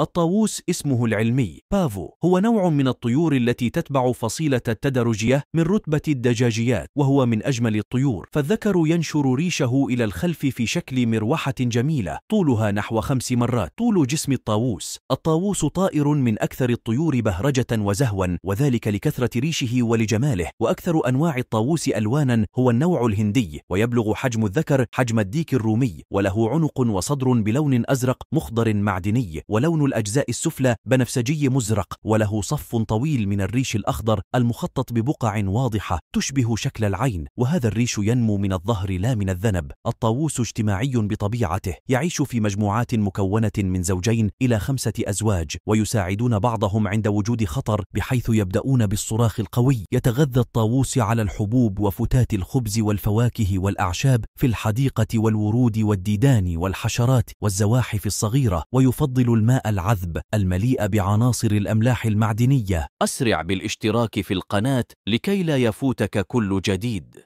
الطاووس اسمه العلمي بافو هو نوع من الطيور التي تتبع فصيلة التدرجية من رتبة الدجاجيات وهو من أجمل الطيور فالذكر ينشر ريشه إلى الخلف في شكل مروحة جميلة طولها نحو خمس مرات طول جسم الطاووس الطاووس طائر من أكثر الطيور بهرجة وزهوا وذلك لكثرة ريشه ولجماله وأكثر أنواع الطاووس ألوانا هو النوع الهندي ويبلغ حجم الذكر حجم الديك الرومي وله عنق وصدر بلون أزرق مخضر معدني ولون الأجزاء السفلى بنفسجي مزرق وله صف طويل من الريش الأخضر المخطط ببقع واضحة تشبه شكل العين وهذا الريش ينمو من الظهر لا من الذنب الطاووس اجتماعي بطبيعته يعيش في مجموعات مكونة من زوجين إلى خمسة أزواج ويساعدون بعضهم عند وجود خطر بحيث يبدأون بالصراخ القوي يتغذى الطاووس على الحبوب وفتات الخبز والفواكه والأعشاب في الحديقة والورود والديدان والحشرات والزواحف الصغيرة ويفضل الماء العذب المليئة بعناصر الأملاح المعدنية أسرع بالاشتراك في القناة لكي لا يفوتك كل جديد